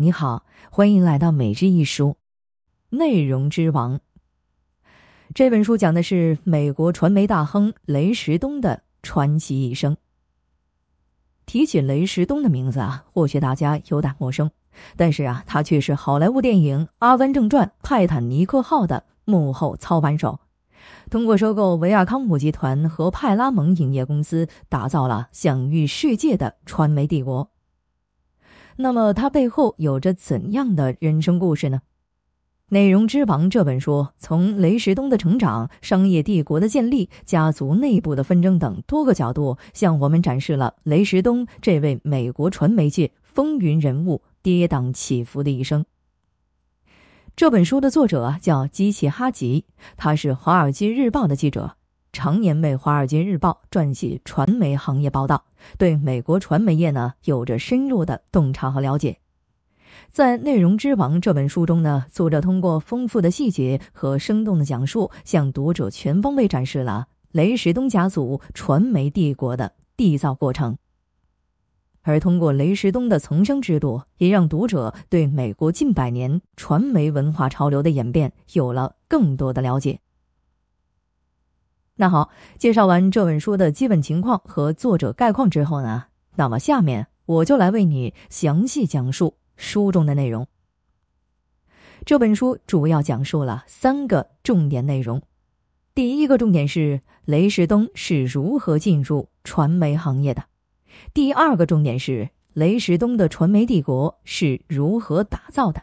你好，欢迎来到每日一书，《内容之王》这本书讲的是美国传媒大亨雷石东的传奇一生。提起雷石东的名字啊，或许大家有点陌生，但是啊，他却是好莱坞电影《阿甘正传》《泰坦尼克号》的幕后操盘手，通过收购维亚康姆集团和派拉蒙影业公司，打造了享誉世界的传媒帝国。那么他背后有着怎样的人生故事呢？《内容之王》这本书从雷石东的成长、商业帝国的建立、家族内部的纷争等多个角度，向我们展示了雷石东这位美国传媒界风云人物跌宕起伏的一生。这本书的作者叫基奇哈吉，他是《华尔街日报》的记者。常年为《华尔街日报》撰写传媒行业报道，对美国传媒业呢有着深入的洞察和了解。在《内容之王》这本书中呢，作者通过丰富的细节和生动的讲述，向读者全方位展示了雷石东家族传媒帝国的缔造过程。而通过雷石东的从生之路，也让读者对美国近百年传媒文化潮流的演变有了更多的了解。那好，介绍完这本书的基本情况和作者概况之后呢，那么下面我就来为你详细讲述书中的内容。这本书主要讲述了三个重点内容：第一个重点是雷石东是如何进入传媒行业的；第二个重点是雷石东的传媒帝国是如何打造的；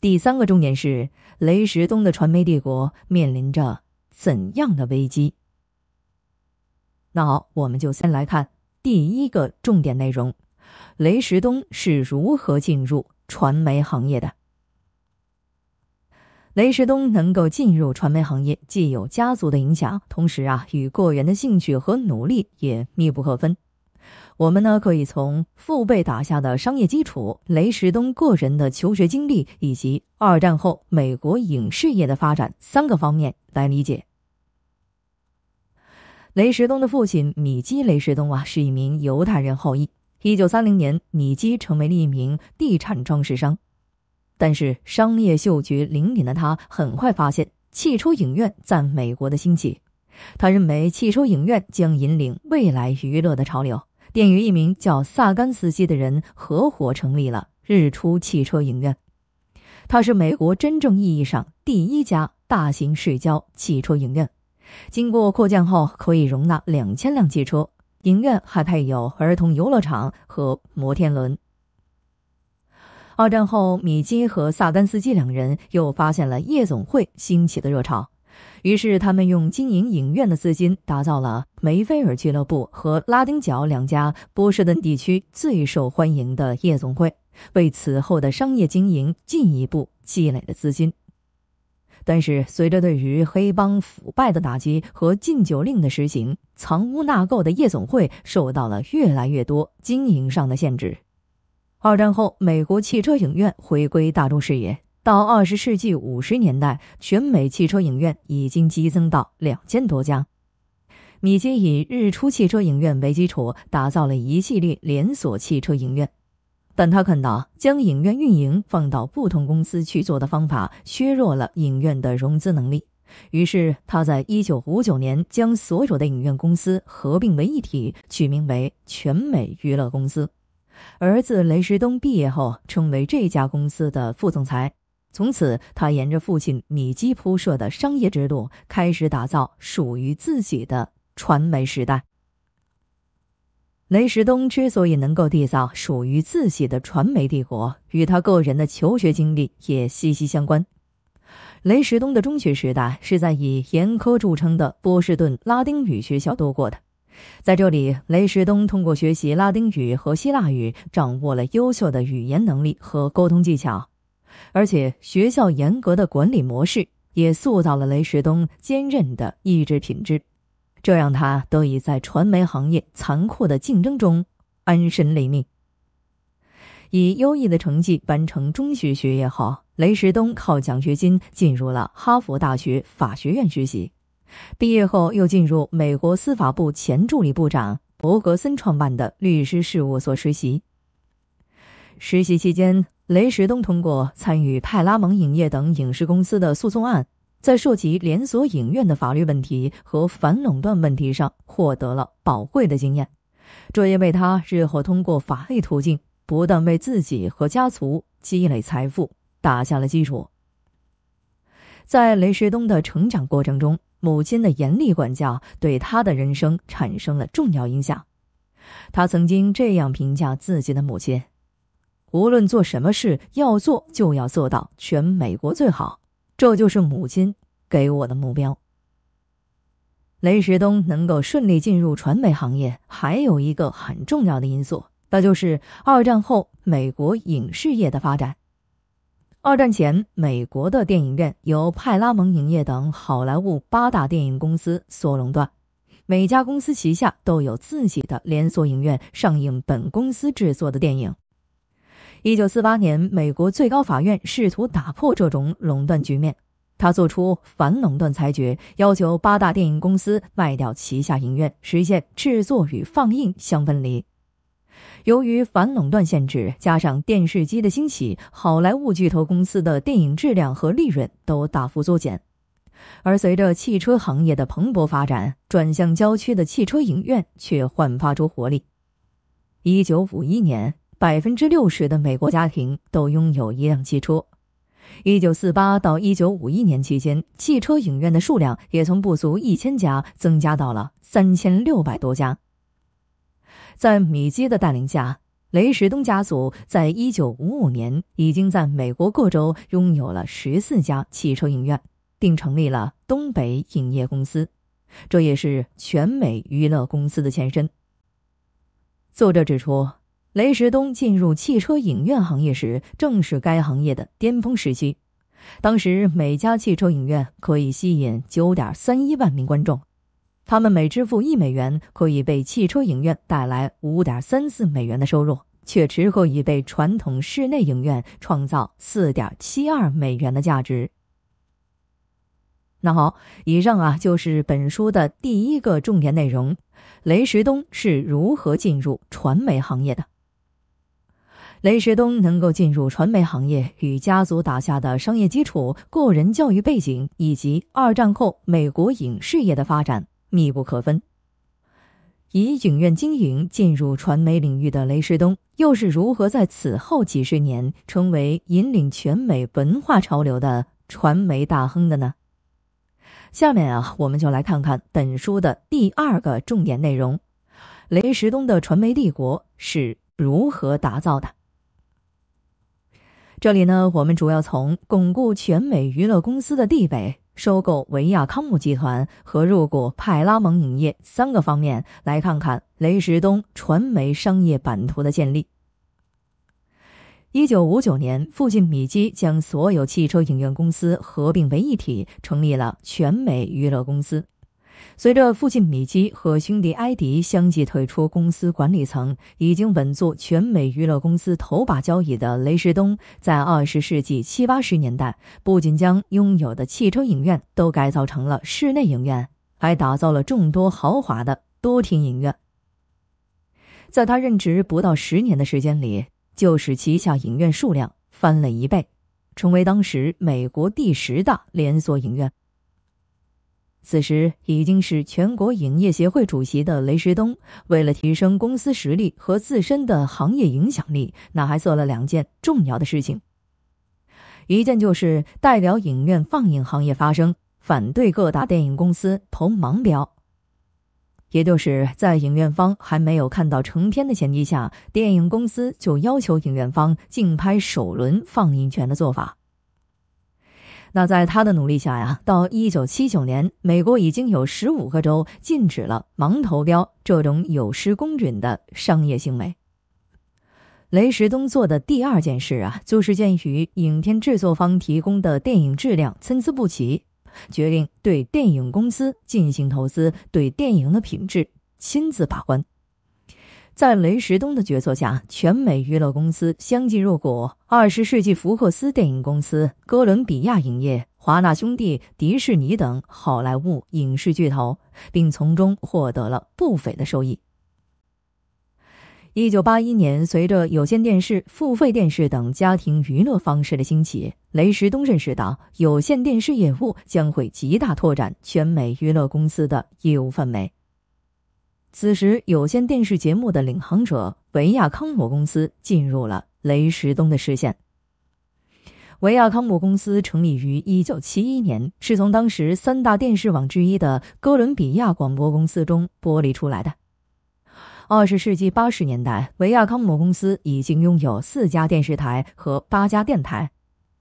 第三个重点是雷石东的传媒帝国面临着怎样的危机。那好，我们就先来看第一个重点内容：雷石东是如何进入传媒行业的。雷石东能够进入传媒行业，既有家族的影响，同时啊，与个人的兴趣和努力也密不可分。我们呢，可以从父辈打下的商业基础、雷石东个人的求学经历以及二战后美国影视业的发展三个方面来理解。雷石东的父亲米基·雷石东啊，是一名犹太人后裔。一九三零年，米基成为了一名地产装饰商。但是，商业嗅觉灵敏的他很快发现汽车影院在美国的兴起。他认为汽车影院将引领未来娱乐的潮流，便与一名叫萨甘斯基的人合伙成立了日出汽车影院。它是美国真正意义上第一家大型社交汽车影院。经过扩建后，可以容纳两千辆汽车。影院还配有儿童游乐场和摩天轮。二战后，米基和萨丹斯基两人又发现了夜总会兴起的热潮，于是他们用经营影院的资金打造了梅菲尔俱乐部和拉丁角两家波士顿地区最受欢迎的夜总会，为此后的商业经营进一步积累了资金。但是，随着对于黑帮腐败的打击和禁酒令的实行，藏污纳垢的夜总会受到了越来越多经营上的限制。二战后，美国汽车影院回归大众视野，到20世纪50年代，全美汽车影院已经激增到2000多家。米奇以日出汽车影院为基础，打造了一系列连锁汽车影院。但他看到将影院运营放到不同公司去做的方法削弱了影院的融资能力，于是他在1959年将所有的影院公司合并为一体，取名为全美娱乐公司。儿子雷石东毕业后成为这家公司的副总裁，从此他沿着父亲米基铺设的商业之路，开始打造属于自己的传媒时代。雷石东之所以能够缔造属于自己的传媒帝国，与他个人的求学经历也息息相关。雷石东的中学时代是在以严苛著称的波士顿拉丁语学校度过的，在这里，雷石东通过学习拉丁语和希腊语，掌握了优秀的语言能力和沟通技巧，而且学校严格的管理模式也塑造了雷石东坚韧的意志品质。这让他得以在传媒行业残酷的竞争中安身立命。以优异的成绩完成中学学业后，雷石东靠奖学金进入了哈佛大学法学院学习。毕业后，又进入美国司法部前助理部长伯格森创办的律师事务所实习。实习期间，雷石东通过参与派拉蒙影业等影视公司的诉讼案。在涉及连锁影院的法律问题和反垄断问题上获得了宝贵的经验，这也为他日后通过法律途径不断为自己和家族积累财富打下了基础。在雷石东的成长过程中，母亲的严厉管教对他的人生产生了重要影响。他曾经这样评价自己的母亲：“无论做什么事，要做就要做到全美国最好。”这就是母亲给我的目标。雷石东能够顺利进入传媒行业，还有一个很重要的因素，那就是二战后美国影视业的发展。二战前，美国的电影院由派拉蒙影业等好莱坞八大电影公司所垄断，每家公司旗下都有自己的连锁影院，上映本公司制作的电影。一九四八年，美国最高法院试图打破这种垄断局面，他做出反垄断裁决，要求八大电影公司卖掉旗下影院，实现制作与放映相分离。由于反垄断限制加上电视机的兴起，好莱坞巨头公司的电影质量和利润都大幅缩减。而随着汽车行业的蓬勃发展，转向郊区的汽车影院却焕发出活力。一九五一年。百分之六十的美国家庭都拥有一辆汽车。一九四八到一九五一年期间，汽车影院的数量也从不足一千家增加到了三千六百多家。在米基的带领下，雷石东家族在一九五五年已经在美国各州拥有了十四家汽车影院，并成立了东北影业公司，这也是全美娱乐公司的前身。作者指出。雷石东进入汽车影院行业时，正是该行业的巅峰时期。当时每家汽车影院可以吸引九点三一万名观众，他们每支付一美元，可以被汽车影院带来五点三四美元的收入，却只可以被传统室内影院创造四点七二美元的价值。那好，以上啊就是本书的第一个重点内容：雷石东是如何进入传媒行业的。雷石东能够进入传媒行业，与家族打下的商业基础、个人教育背景以及二战后美国影视业的发展密不可分。以影院经营进入传媒领域的雷石东，又是如何在此后几十年成为引领全美文化潮流的传媒大亨的呢？下面啊，我们就来看看本书的第二个重点内容：雷石东的传媒帝国是如何打造的。这里呢，我们主要从巩固全美娱乐公司的地位、收购维亚康姆集团和入股派拉蒙影业三个方面来看看雷石东传媒商业版图的建立。一九五九年，父亲米基将所有汽车影院公司合并为一体，成立了全美娱乐公司。随着父亲米基和兄弟埃迪相继退出公司管理层，已经稳坐全美娱乐公司头把交椅的雷士东，在20世纪七八十年代，不仅将拥有的汽车影院都改造成了室内影院，还打造了众多豪华的多厅影院。在他任职不到十年的时间里，就使旗下影院数量翻了一倍，成为当时美国第十大连锁影院。此时已经是全国影业协会主席的雷石东，为了提升公司实力和自身的行业影响力，那还做了两件重要的事情。一件就是代表影院放映行业发声，反对各大电影公司投盲标，也就是在影院方还没有看到成片的前提下，电影公司就要求影院方竞拍首轮放映权的做法。那在他的努力下呀，到一九七九年，美国已经有十五个州禁止了盲投标这种有失公允的商业行为。雷石东做的第二件事啊，就是鉴于影片制作方提供的电影质量参差不齐，决定对电影公司进行投资，对电影的品质亲自把关。在雷石东的决策下，全美娱乐公司相继入股二十世纪福克斯电影公司、哥伦比亚影业、华纳兄弟、迪士尼等好莱坞影视巨头，并从中获得了不菲的收益。一九八一年，随着有线电视、付费电视等家庭娱乐方式的兴起，雷石东认识到有线电视业务将会极大拓展全美娱乐公司的业务范围。此时，有线电视节目的领航者维亚康姆公司进入了雷石东的视线。维亚康姆公司成立于1971年，是从当时三大电视网之一的哥伦比亚广播公司中剥离出来的。20世纪80年代，维亚康姆公司已经拥有四家电视台和八家电台。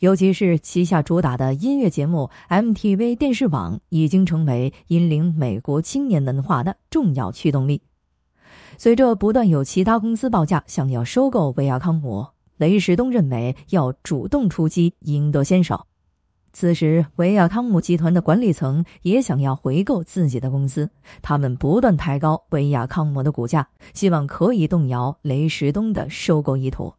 尤其是旗下主打的音乐节目 MTV 电视网已经成为引领美国青年文化的重要驱动力。随着不断有其他公司报价想要收购维亚康姆，雷石东认为要主动出击赢得先手。此时，维亚康姆集团的管理层也想要回购自己的公司，他们不断抬高维亚康姆的股价，希望可以动摇雷石东的收购意图。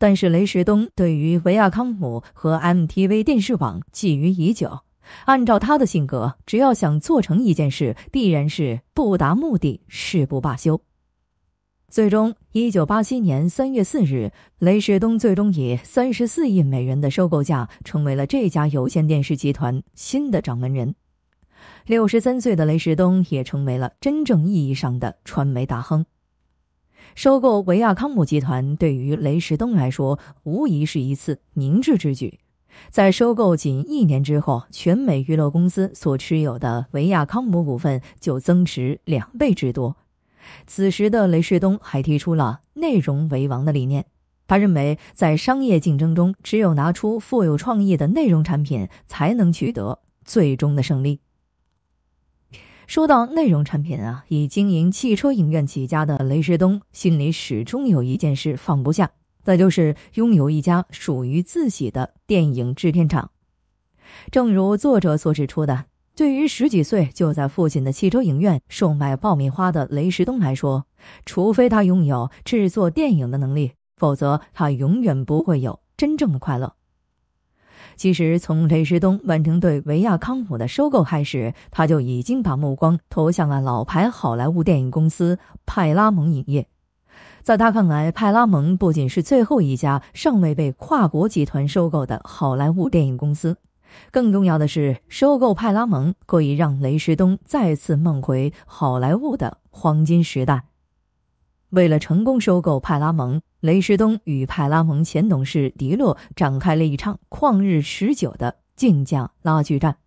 但是雷石东对于维亚康姆和 MTV 电视网觊觎已久。按照他的性格，只要想做成一件事，必然是不达目的誓不罢休。最终，一九八七年三月四日，雷石东最终以三十四亿美元的收购价成为了这家有线电视集团新的掌门人。六十三岁的雷石东也成为了真正意义上的传媒大亨。收购维亚康姆集团对于雷士东来说无疑是一次明智之举。在收购仅一年之后，全美娱乐公司所持有的维亚康姆股份就增值两倍之多。此时的雷士东还提出了“内容为王”的理念。他认为，在商业竞争中，只有拿出富有创意的内容产品，才能取得最终的胜利。说到内容产品啊，以经营汽车影院起家的雷石东心里始终有一件事放不下，那就是拥有一家属于自己的电影制片厂。正如作者所指出的，对于十几岁就在父亲的汽车影院售卖爆米花的雷石东来说，除非他拥有制作电影的能力，否则他永远不会有真正的快乐。其实，从雷士东完成对维亚康姆的收购开始，他就已经把目光投向了老牌好莱坞电影公司派拉蒙影业。在他看来，派拉蒙不仅是最后一家尚未被跨国集团收购的好莱坞电影公司，更重要的是，收购派拉蒙可以让雷士东再次梦回好莱坞的黄金时代。为了成功收购派拉蒙，雷士东与派拉蒙前董事迪洛展开了一场旷日持久的竞价拉锯战。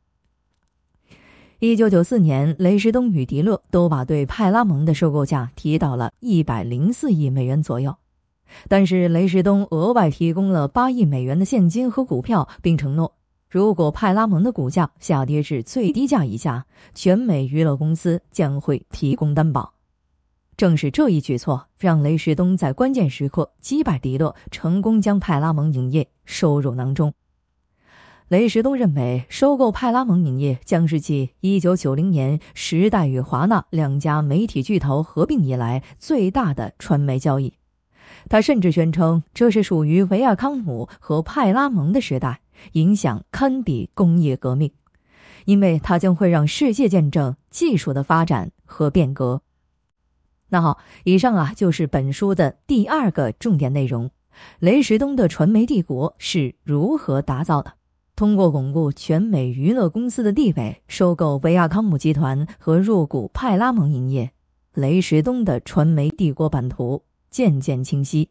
一九九四年，雷士东与迪勒都把对派拉蒙的收购价提到了一百零四亿美元左右，但是雷士东额外提供了八亿美元的现金和股票，并承诺，如果派拉蒙的股价下跌至最低价以下，全美娱乐公司将会提供担保。正是这一举措，让雷石东在关键时刻击败迪诺，成功将派拉蒙影业收入囊中。雷石东认为，收购派拉蒙影业将是继1990年时代与华纳两家媒体巨头合并以来最大的传媒交易。他甚至宣称，这是属于维亚康姆和派拉蒙的时代，影响堪比工业革命，因为它将会让世界见证技术的发展和变革。那好，以上啊就是本书的第二个重点内容，雷石东的传媒帝国是如何打造的？通过巩固全美娱乐公司的地位，收购维亚康姆集团和入股派拉蒙影业，雷石东的传媒帝国版图渐渐清晰。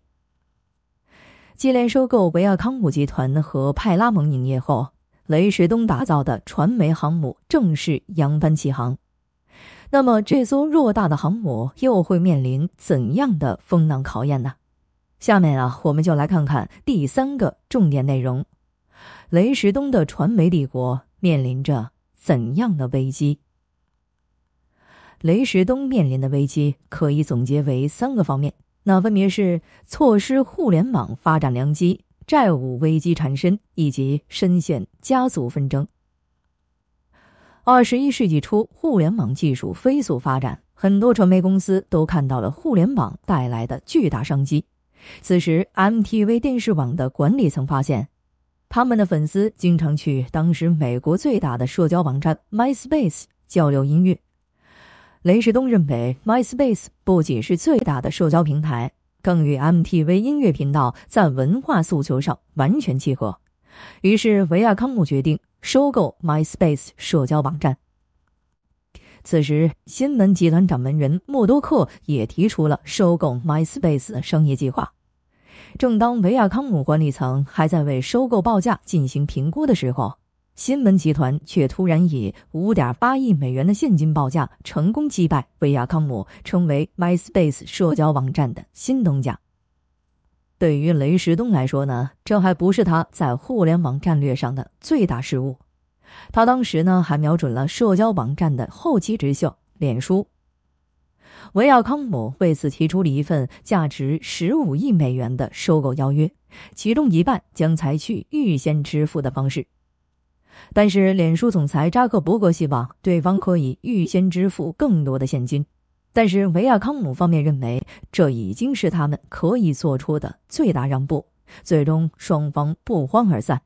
接连收购维亚康姆集团和派拉蒙影业后，雷石东打造的传媒航母正式扬帆起航。那么这艘偌大的航母又会面临怎样的风浪考验呢？下面啊，我们就来看看第三个重点内容：雷石东的传媒帝国面临着怎样的危机？雷石东面临的危机可以总结为三个方面，那分别是错失互联网发展良机、债务危机缠身以及深陷家族纷争。二十一世纪初，互联网技术飞速发展，很多传媒公司都看到了互联网带来的巨大商机。此时，MTV 电视网的管理层发现，他们的粉丝经常去当时美国最大的社交网站 MySpace 交流音乐。雷士东认为，MySpace 不仅是最大的社交平台，更与 MTV 音乐频道在文化诉求上完全契合。于是，维亚康姆决定。收购 MySpace 社交网站。此时，新闻集团掌门人默多克也提出了收购 MySpace 的商业计划。正当维亚康姆管理层还在为收购报价进行评估的时候，新闻集团却突然以五点八亿美元的现金报价，成功击败维亚康姆，成为 MySpace 社交网站的新东家。对于雷石东来说呢，这还不是他在互联网战略上的最大失误。他当时呢还瞄准了社交网站的后期直秀——脸书。维奥康姆为此提出了一份价值十五亿美元的收购邀约，其中一半将采取预先支付的方式。但是脸书总裁扎克伯格希望对方可以预先支付更多的现金。但是维亚康姆方面认为，这已经是他们可以做出的最大让步。最终，双方不欢而散。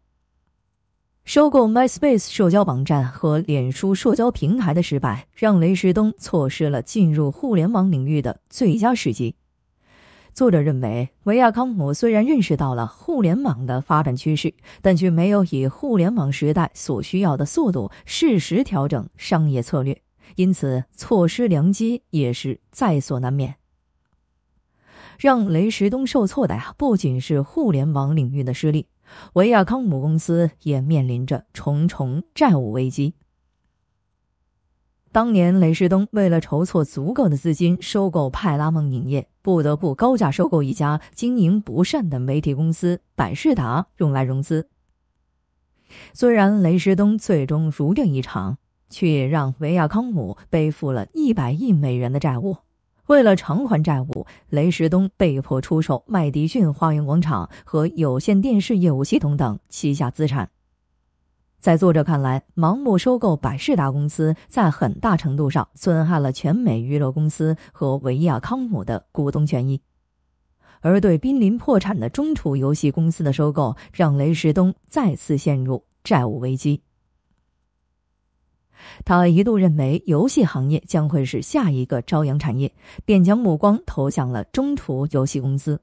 收购 MySpace 社交网站和脸书社交平台的失败，让雷石东错失了进入互联网领域的最佳时机。作者认为，维亚康姆虽然认识到了互联网的发展趋势，但却没有以互联网时代所需要的速度适时调整商业策略。因此，错失良机也是在所难免。让雷石东受挫的呀，不仅是互联网领域的失利，维亚康姆公司也面临着重重债务危机。当年，雷石东为了筹措足够的资金收购派拉蒙影业，不得不高价收购一家经营不善的媒体公司百事达，用来融资。虽然雷石东最终如愿以偿。却让维亚康姆背负了一百亿美元的债务。为了偿还债务，雷石东被迫出售麦迪逊花园广场和有线电视业务系统等旗下资产。在作者看来，盲目收购百事达公司在很大程度上损害了全美娱乐公司和维亚康姆的股东权益，而对濒临破产的中土游戏公司的收购，让雷石东再次陷入债务危机。他一度认为游戏行业将会是下一个朝阳产业，便将目光投向了中途游戏公司。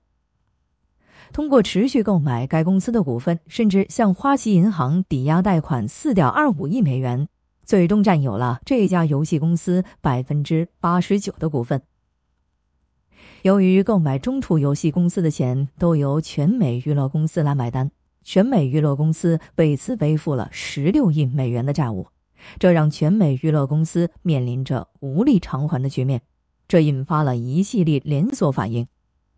通过持续购买该公司的股份，甚至向花旗银行抵押贷款四点二五亿美元，最终占有了这家游戏公司百分之八十九的股份。由于购买中途游戏公司的钱都由全美娱乐公司来买单，全美娱乐公司为此背负了十六亿美元的债务。这让全美娱乐公司面临着无力偿还的局面，这引发了一系列连锁反应。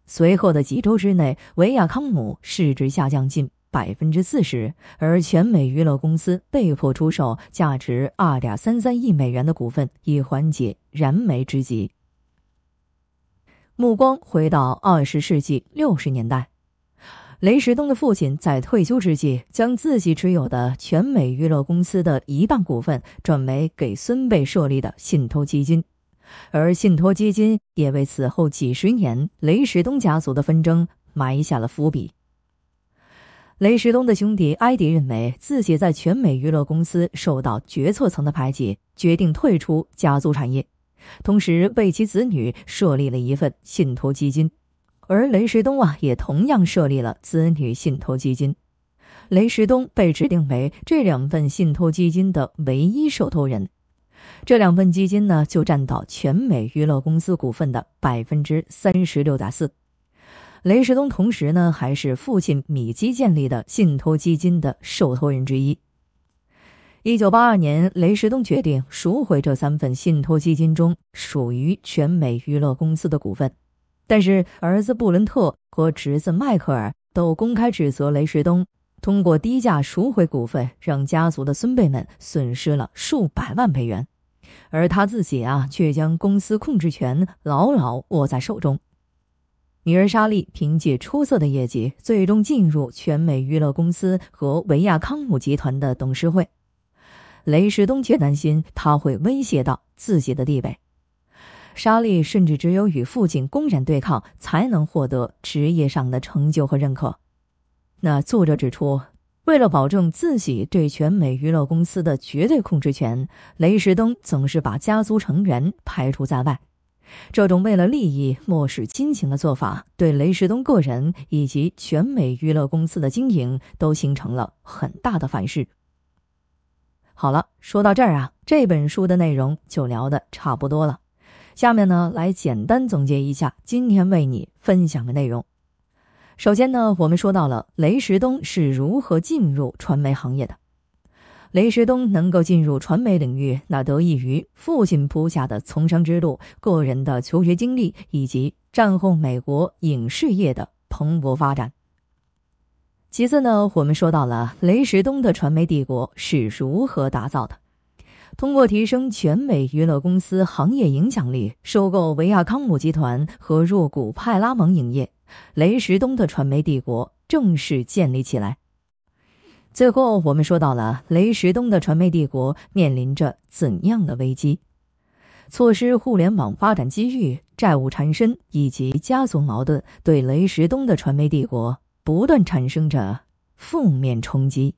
随后的几周之内，维亚康姆市值下降近百分之四十，而全美娱乐公司被迫出售价值二点三三亿美元的股份以缓解燃眉之急。目光回到二十世纪六十年代。雷石东的父亲在退休之际，将自己持有的全美娱乐公司的一半股份转为给孙辈设立的信托基金，而信托基金也为此后几十年雷石东家族的纷争埋下了伏笔。雷石东的兄弟埃迪认为自己在全美娱乐公司受到决策层的排挤，决定退出家族产业，同时为其子女设立了一份信托基金。而雷石东啊，也同样设立了子女信托基金。雷石东被指定为这两份信托基金的唯一受托人。这两份基金呢，就占到全美娱乐公司股份的百分之三十六点四。雷石东同时呢，还是父亲米基建立的信托基金的受托人之一。一九八二年，雷石东决定赎回这三份信托基金中属于全美娱乐公司的股份。但是，儿子布伦特和侄子迈克尔都公开指责雷士东通过低价赎回股份，让家族的孙辈们损失了数百万美元，而他自己啊却将公司控制权牢牢握在手中。女儿莎莉凭借出色的业绩，最终进入全美娱乐公司和维亚康姆集团的董事会，雷士东却担心他会威胁到自己的地位。莎莉甚至只有与父亲公然对抗，才能获得职业上的成就和认可。那作者指出，为了保证自己对全美娱乐公司的绝对控制权，雷石登总是把家族成员排除在外。这种为了利益漠视亲情的做法，对雷石登个人以及全美娱乐公司的经营都形成了很大的反噬。好了，说到这儿啊，这本书的内容就聊得差不多了。下面呢，来简单总结一下今天为你分享的内容。首先呢，我们说到了雷石东是如何进入传媒行业的。雷石东能够进入传媒领域，那得益于父亲铺下的从商之路、个人的求学经历以及战后美国影视业的蓬勃发展。其次呢，我们说到了雷石东的传媒帝国是如何打造的。通过提升全美娱乐公司行业影响力，收购维亚康姆集团和入股派拉蒙影业，雷石东的传媒帝国正式建立起来。最后，我们说到了雷石东的传媒帝国面临着怎样的危机？错失互联网发展机遇、债务缠身以及家族矛盾，对雷石东的传媒帝国不断产生着负面冲击。